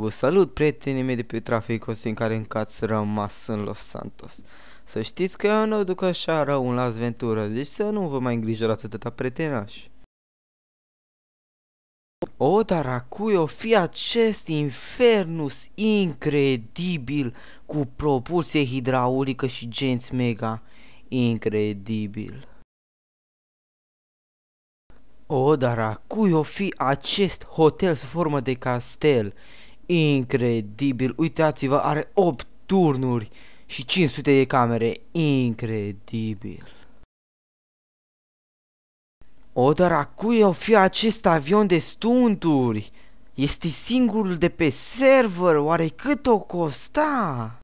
Vă salut prietenii mei de pe Traficos în care încă ați rămas în Los Santos. Să știți că eu nu duc așa rău în Las Ventura, deci să nu vă mai îngrijorați atâta prietenași. O, dar acui o fi acest infernus incredibil cu propulsie hidraulică și genți mega. Incredibil. O, dar acui o fi acest hotel sub formă de castel Incredibil, uitați-vă, are 8 turnuri și 500 de camere, incredibil. O, dar a cui o fi acest avion de stunturi? Este singurul de pe server, oare cât o costa?